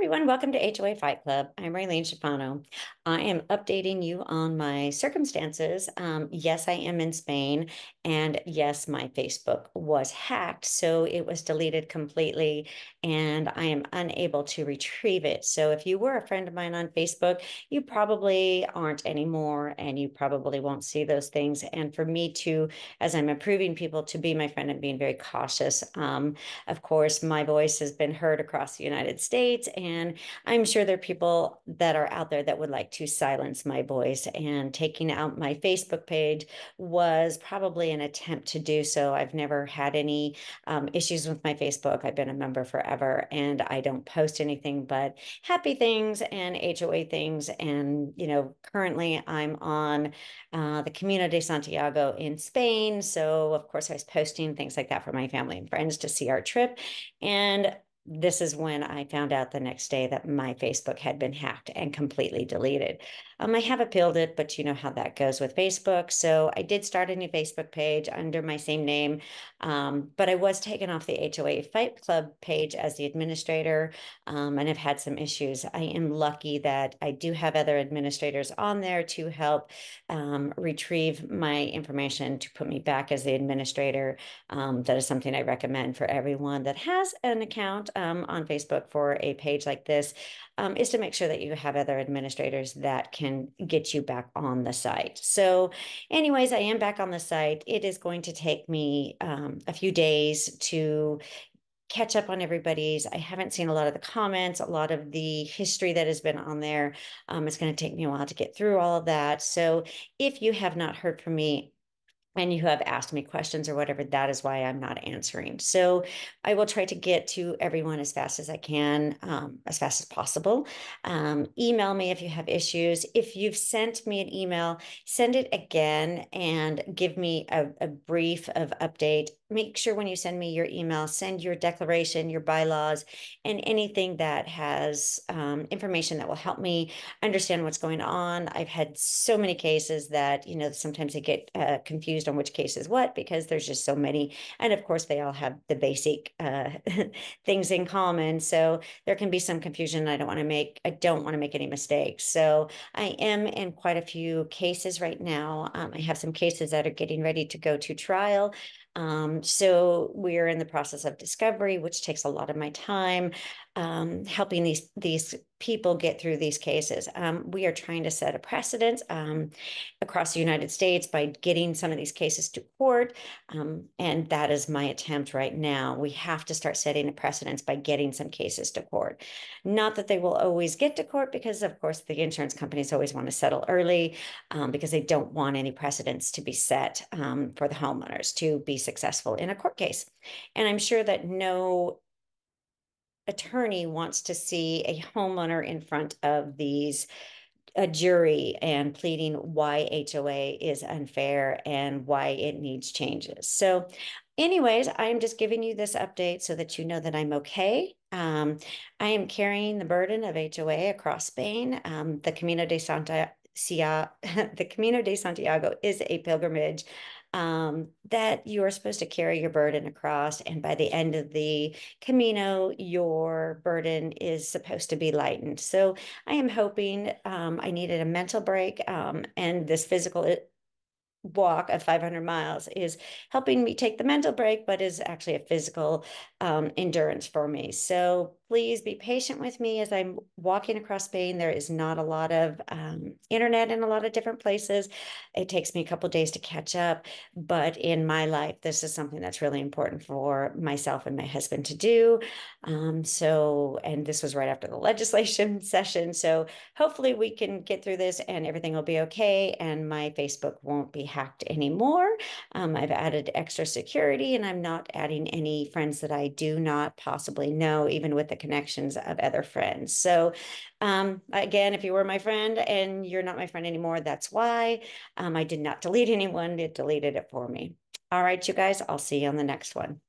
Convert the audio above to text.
everyone. Welcome to HOA Fight Club. I'm Raylene Schifano. I am updating you on my circumstances. Um, yes, I am in Spain. And yes, my Facebook was hacked. So it was deleted completely and I am unable to retrieve it. So if you were a friend of mine on Facebook, you probably aren't anymore and you probably won't see those things. And for me to, as I'm approving people to be my friend, I'm being very cautious. Um, of course, my voice has been heard across the United States. And and I'm sure there are people that are out there that would like to silence my voice. And taking out my Facebook page was probably an attempt to do so. I've never had any um, issues with my Facebook. I've been a member forever and I don't post anything but happy things and HOA things. And, you know, currently I'm on uh, the Comuna de Santiago in Spain. So, of course, I was posting things like that for my family and friends to see our trip. And this is when I found out the next day that my Facebook had been hacked and completely deleted. Um, I have appealed it, but you know how that goes with Facebook. So I did start a new Facebook page under my same name, um, but I was taken off the HOA Fight Club page as the administrator, um, and I've had some issues. I am lucky that I do have other administrators on there to help um, retrieve my information to put me back as the administrator. Um, that is something I recommend for everyone that has an account um, on Facebook for a page like this, is to make sure that you have other administrators that can can get you back on the site. So, anyways, I am back on the site. It is going to take me um, a few days to catch up on everybody's. I haven't seen a lot of the comments, a lot of the history that has been on there. Um, it's going to take me a while to get through all of that. So if you have not heard from me, and you have asked me questions or whatever, that is why I'm not answering. So I will try to get to everyone as fast as I can, um, as fast as possible. Um, email me if you have issues. If you've sent me an email, send it again and give me a, a brief of update make sure when you send me your email, send your declaration, your bylaws, and anything that has um, information that will help me understand what's going on. I've had so many cases that, you know, sometimes I get uh, confused on which case is what because there's just so many. And of course, they all have the basic uh, things in common. So there can be some confusion. I don't want to make, I don't want to make any mistakes. So I am in quite a few cases right now. Um, I have some cases that are getting ready to go to trial. Um, so we're in the process of discovery, which takes a lot of my time um, helping these these people get through these cases. Um, we are trying to set a precedent um, across the United States by getting some of these cases to court, um, and that is my attempt right now. We have to start setting a precedence by getting some cases to court. Not that they will always get to court, because of course the insurance companies always want to settle early, um, because they don't want any precedents to be set um, for the homeowners to be successful in a court case. And I'm sure that no attorney wants to see a homeowner in front of these a jury and pleading why HOA is unfair and why it needs changes. So, anyways, I'm just giving you this update so that you know that I'm okay. Um, I am carrying the burden of HOA across Spain. Um, the Camino de Santa Cia, the Camino de Santiago is a pilgrimage um, that you are supposed to carry your burden across. And by the end of the Camino, your burden is supposed to be lightened. So I am hoping um, I needed a mental break um, and this physical uh, walk of 500 miles is helping me take the mental break, but is actually a physical um, endurance for me. So please be patient with me as I'm walking across Spain. There is not a lot of um, internet in a lot of different places. It takes me a couple days to catch up. But in my life, this is something that's really important for myself and my husband to do. Um, so, and this was right after the legislation session. So hopefully we can get through this and everything will be okay. And my Facebook won't be hacked anymore. Um, I've added extra security and I'm not adding any friends that I do not possibly know, even with the connections of other friends. So, um, again, if you were my friend and you're not my friend anymore, that's why. Um, I did not delete anyone, it deleted it for me. All right, you guys, I'll see you on the next one.